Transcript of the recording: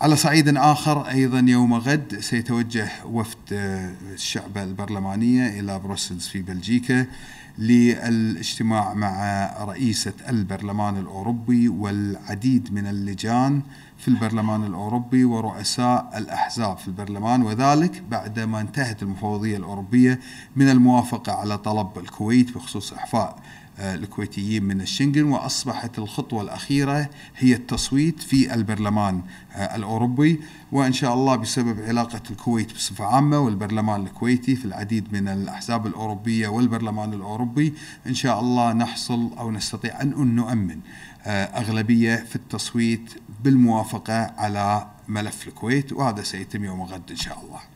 على صعيد آخر أيضا يوم غد سيتوجه وفد آه، الشعبة البرلمانية إلى بروسلز في بلجيكا للاجتماع مع رئيسة البرلمان الأوروبي والعديد من اللجان في البرلمان الأوروبي ورؤساء الأحزاب في البرلمان وذلك بعدما انتهت المفوضية الأوروبية من الموافقة على طلب الكويت بخصوص إحفاء آه، الكويتيين من الشنغن واصبحت الخطوه الاخيره هي التصويت في البرلمان آه، الاوروبي وان شاء الله بسبب علاقه الكويت بصفه عامه والبرلمان الكويتي في العديد من الاحزاب الاوروبيه والبرلمان الاوروبي ان شاء الله نحصل او نستطيع ان نؤمن آه، اغلبيه في التصويت بالموافقه على ملف الكويت وهذا سيتم يوم غد ان شاء الله